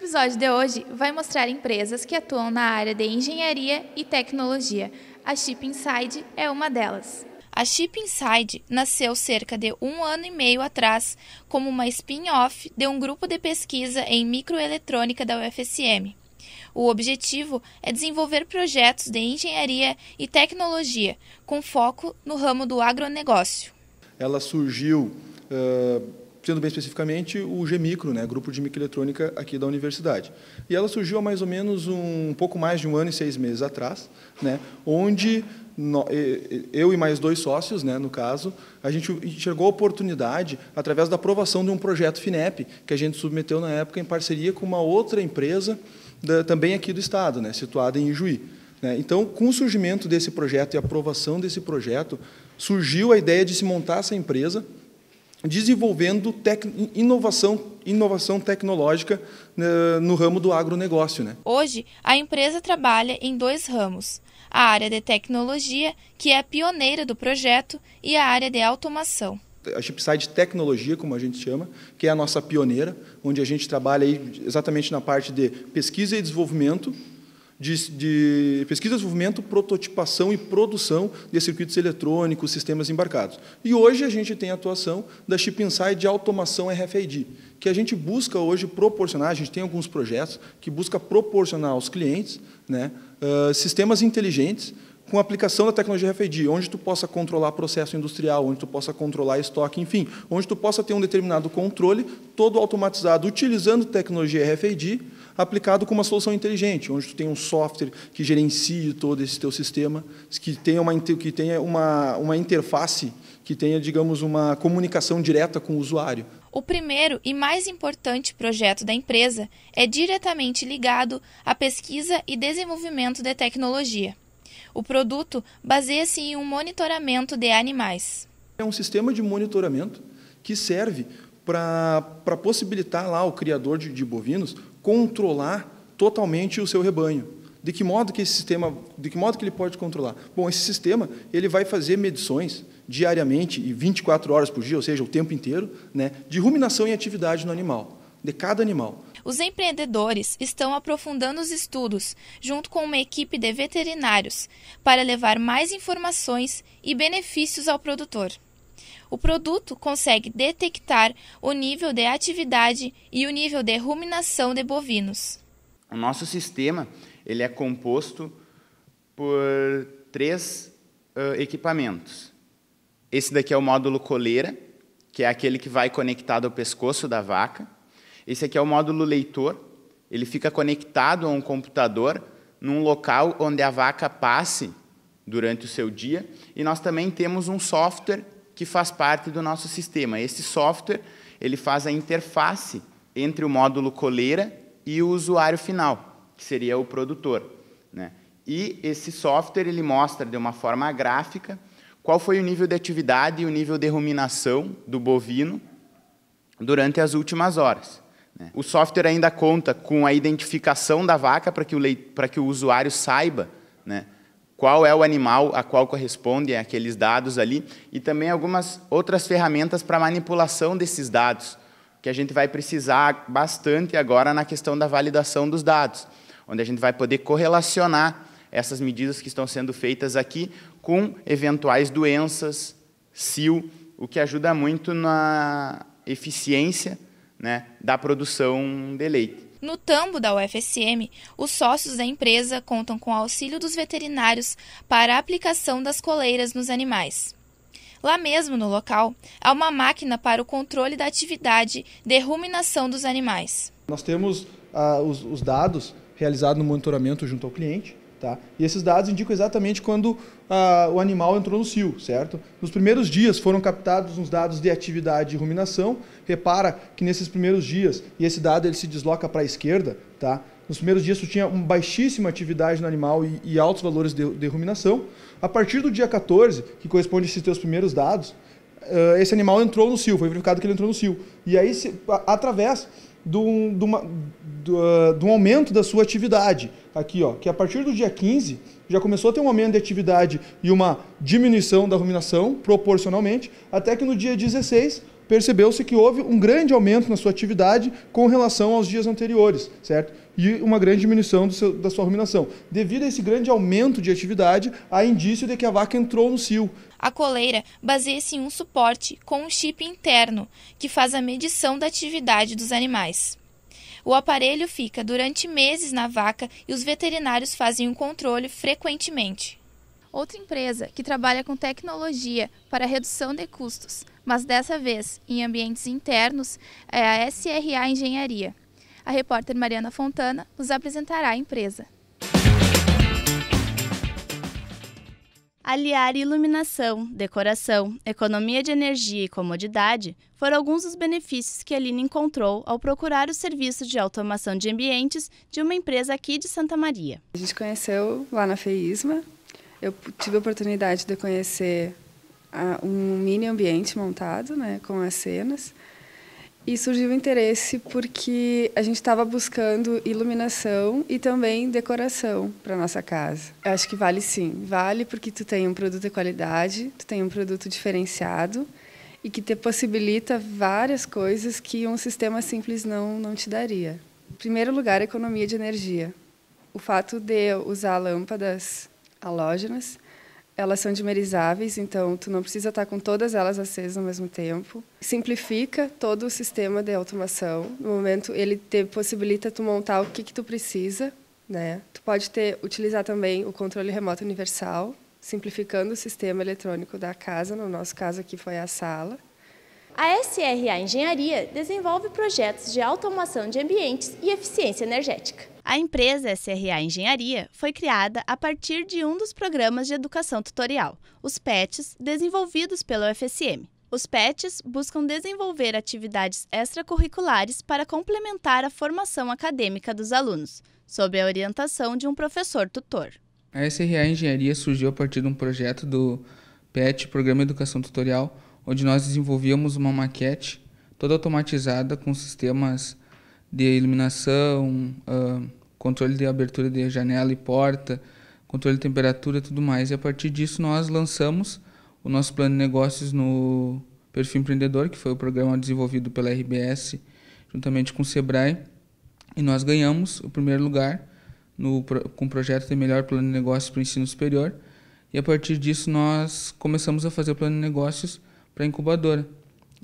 episódio de hoje vai mostrar empresas que atuam na área de engenharia e tecnologia. A Chip Inside é uma delas. A Chip Inside nasceu cerca de um ano e meio atrás como uma spin-off de um grupo de pesquisa em microeletrônica da UFSM. O objetivo é desenvolver projetos de engenharia e tecnologia com foco no ramo do agronegócio. Ela surgiu. Uh sendo bem especificamente, o G-Micro, né, grupo de microeletrônica aqui da universidade. E ela surgiu há mais ou menos um, um pouco mais de um ano e seis meses atrás, né, onde no, eu e mais dois sócios, né, no caso, a gente enxergou a oportunidade através da aprovação de um projeto FINEP, que a gente submeteu na época em parceria com uma outra empresa da, também aqui do Estado, né, situada em Ijuí. Né. Então, com o surgimento desse projeto e aprovação desse projeto, surgiu a ideia de se montar essa empresa, desenvolvendo tec inovação, inovação tecnológica né, no ramo do agronegócio. Né? Hoje, a empresa trabalha em dois ramos. A área de tecnologia, que é a pioneira do projeto, e a área de automação a chipside tecnologia, como a gente chama, que é a nossa pioneira, onde a gente trabalha exatamente na parte de pesquisa e desenvolvimento de, de, pesquisa, desenvolvimento, prototipação e produção de circuitos eletrônicos, sistemas embarcados. E hoje a gente tem a atuação da Chip Insight de automação RFID, que a gente busca hoje proporcionar, a gente tem alguns projetos que busca proporcionar aos clientes né, uh, sistemas inteligentes com a aplicação da tecnologia RFID, onde tu possa controlar processo industrial, onde tu possa controlar estoque, enfim, onde tu possa ter um determinado controle, todo automatizado, utilizando tecnologia RFID, aplicado com uma solução inteligente, onde tu tem um software que gerencie todo esse teu sistema, que tenha uma, que tenha uma, uma interface, que tenha, digamos, uma comunicação direta com o usuário. O primeiro e mais importante projeto da empresa é diretamente ligado à pesquisa e desenvolvimento de tecnologia. O produto baseia-se em um monitoramento de animais. É um sistema de monitoramento que serve para possibilitar lá o criador de, de bovinos controlar totalmente o seu rebanho. De que modo que esse sistema, de que modo que ele pode controlar? Bom, esse sistema ele vai fazer medições diariamente e 24 horas por dia, ou seja, o tempo inteiro, né, de ruminação e atividade no animal, de cada animal. Os empreendedores estão aprofundando os estudos, junto com uma equipe de veterinários, para levar mais informações e benefícios ao produtor. O produto consegue detectar o nível de atividade e o nível de ruminação de bovinos. O nosso sistema ele é composto por três uh, equipamentos. Esse daqui é o módulo coleira, que é aquele que vai conectado ao pescoço da vaca. Esse aqui é o módulo leitor. Ele fica conectado a um computador num local onde a vaca passe durante o seu dia. E nós também temos um software que faz parte do nosso sistema. Esse software ele faz a interface entre o módulo coleira e o usuário final, que seria o produtor. Né? E esse software ele mostra de uma forma gráfica qual foi o nível de atividade e o nível de ruminação do bovino durante as últimas horas. É. O software ainda conta com a identificação da vaca para que, que, o usuário saiba né, qual é o animal a qual correspondem é aqueles dados ali e também algumas outras ferramentas para manipulação desses dados, que a gente vai precisar bastante agora na questão da validação dos dados, onde a gente vai poder correlacionar essas medidas que estão sendo feitas aqui com eventuais doenças, SIL, o que ajuda muito na eficiência né, da produção de leite. No tambo da UFSM, os sócios da empresa contam com o auxílio dos veterinários para a aplicação das coleiras nos animais. Lá mesmo no local, há uma máquina para o controle da atividade de ruminação dos animais. Nós temos ah, os, os dados realizados no monitoramento junto ao cliente, Tá? E esses dados indicam exatamente quando ah, o animal entrou no cio, certo? Nos primeiros dias foram captados uns dados de atividade e ruminação. Repara que nesses primeiros dias, e esse dado ele se desloca para a esquerda, tá? Nos primeiros dias tu tinha uma baixíssima atividade no animal e, e altos valores de, de, ruminação. A partir do dia 14, que corresponde a esses teus primeiros dados, ah, esse animal entrou no cio, foi verificado que ele entrou no cio. E aí, se, a, através de um, de, uma, de, uh, ah, de um aumento da sua atividade, aqui, ó, que a partir do dia 15 já começou a ter um aumento de atividade e uma diminuição da ruminação proporcionalmente, até que no dia 16 percebeu-se que houve um grande aumento na sua atividade com relação aos dias anteriores, certo? E uma grande diminuição seu, da sua ruminação. Devido a esse grande aumento de atividade, há indício de que a vaca entrou no cio. A coleira baseia-se em um suporte com um chip interno, que faz a medição da atividade dos animais. O aparelho fica durante meses na vaca e os veterinários fazem o um controle frequentemente. Outra empresa que trabalha com tecnologia para redução de custos, mas dessa vez em ambientes internos, é a SRA Engenharia. A repórter Mariana Fontana nos apresentará a empresa. Aliar iluminação, decoração, economia de energia e comodidade foram alguns dos benefícios que a Aline encontrou ao procurar o serviço de automação de ambientes de uma empresa aqui de Santa Maria. A gente conheceu lá na FEISMA, eu tive a oportunidade de conhecer ah, um mini ambiente montado né, com as cenas e surgiu o interesse porque a gente estava buscando iluminação e também decoração para nossa casa. Eu acho que vale sim, vale porque tu tem um produto de qualidade, tu tem um produto diferenciado e que te possibilita várias coisas que um sistema simples não não te daria. Em primeiro lugar, a economia de energia. O fato de usar lâmpadas halógenas elas são dimerizáveis, então tu não precisa estar com todas elas acesas ao mesmo tempo. Simplifica todo o sistema de automação. No momento, ele te possibilita tu montar o que, que tu precisa, né? Tu pode ter utilizar também o controle remoto universal, simplificando o sistema eletrônico da casa. No nosso caso aqui foi a sala. A SRA Engenharia desenvolve projetos de automação de ambientes e eficiência energética. A empresa SRA Engenharia foi criada a partir de um dos programas de educação tutorial, os PETs, desenvolvidos pela UFSM. Os PETs buscam desenvolver atividades extracurriculares para complementar a formação acadêmica dos alunos, sob a orientação de um professor tutor. A SRA Engenharia surgiu a partir de um projeto do PET, Programa de Educação Tutorial, onde nós desenvolvíamos uma maquete toda automatizada com sistemas de iluminação, uh, controle de abertura de janela e porta, controle de temperatura e tudo mais. E a partir disso nós lançamos o nosso plano de negócios no Perfil Empreendedor, que foi o programa desenvolvido pela RBS juntamente com o Sebrae. E nós ganhamos o primeiro lugar no, com o projeto de melhor plano de negócios para o ensino superior. E a partir disso nós começamos a fazer o plano de negócios para a incubadora.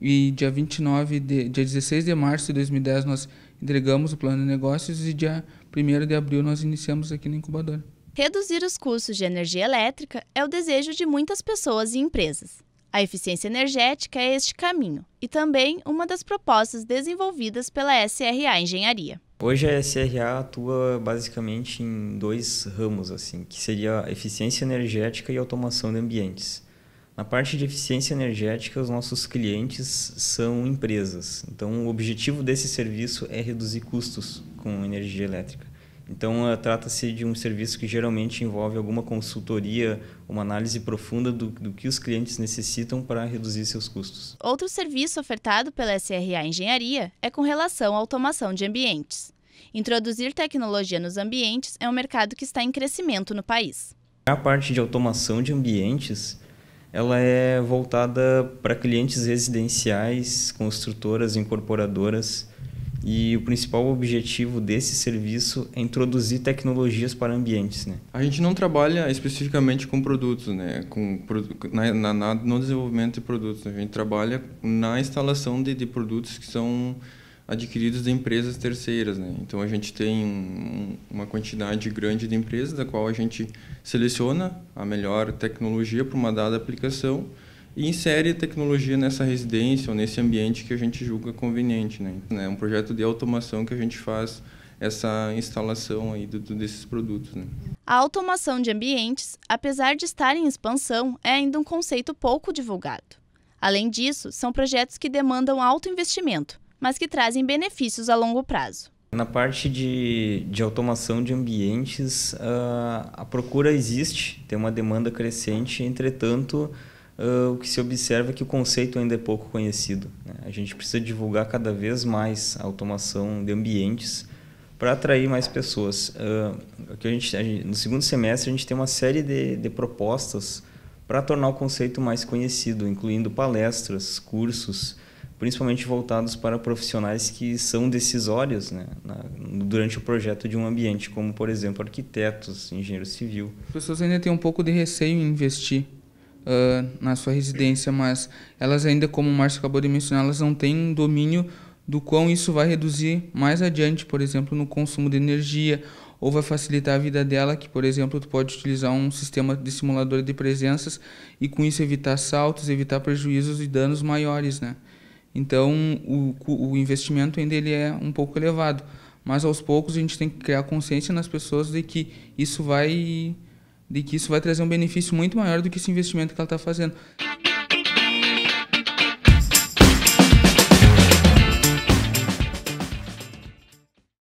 E dia 29 de, dia 16 de março de 2010 nós entregamos o plano de negócios e dia 1 de abril nós iniciamos aqui na incubadora. Reduzir os custos de energia elétrica é o desejo de muitas pessoas e empresas. A eficiência energética é este caminho e também uma das propostas desenvolvidas pela SRA Engenharia. Hoje a SRA atua basicamente em dois ramos assim, que seria eficiência energética e automação de ambientes. Na parte de eficiência energética, os nossos clientes são empresas. Então, o objetivo desse serviço é reduzir custos com energia elétrica. Então, eh, trata-se de um serviço que geralmente envolve alguma consultoria, uma análise profunda do, do que os clientes necessitam para reduzir seus custos. Outro serviço ofertado pela SRA Engenharia é com relação à automação de ambientes. Introduzir tecnologia nos ambientes é um mercado que está em crescimento no país. A parte de automação de ambientes ela é voltada para clientes residenciais, construtoras, incorporadoras. E o principal objetivo desse serviço é introduzir tecnologias para ambientes, né? A gente não trabalha especificamente com produtos, né? Com, na, na no desenvolvimento de produtos. A gente trabalha na instalação de, de produtos que são adquiridos de empresas terceiras. Né? Então a gente tem um, uma quantidade grande de empresas, da qual a gente seleciona a melhor tecnologia para uma dada aplicação e insere a tecnologia nessa residência ou nesse ambiente que a gente julga conveniente. Né? É um projeto de automação que a gente faz essa instalação aí do, desses produtos. Né? A automação de ambientes, apesar de estar em expansão, é ainda um conceito pouco divulgado. Além disso, são projetos que demandam alto investimento, mas que trazem benefícios a longo prazo. Na parte de, de automação de ambientes, uh, a procura existe, tem uma demanda crescente, entretanto, uh, o que se observa é que o conceito ainda é pouco conhecido. Né? A gente precisa divulgar cada vez mais a automação de ambientes para atrair mais pessoas. Uh, ah, que a gente, a gente, no segundo semestre, a gente tem uma série de, de propostas para tornar o conceito mais conhecido, incluindo palestras, cursos, principalmente voltados para profissionais que são decisórios né, na, durante o projeto de um ambiente, como, por exemplo, arquitetos, engenheiro civil. As pessoas ainda têm um pouco de receio em investir uh, na sua residência, mas elas ainda, como o Márcio acabou de mencionar, elas não têm um domínio do quão isso vai reduzir mais adiante, por exemplo, no consumo de energia ou vai facilitar a vida dela, que por exemplo, tu pode utilizar um sistema de simulador de presenças e com isso evitar saltos, evitar prejuízos e danos maiores, né? Então, o, o investimento ainda ele é um pouco elevado. Mas aos poucos a gente tem que criar consciência nas pessoas de que isso vai de que isso vai trazer um benefício muito maior do que esse investimento que ela está fazendo.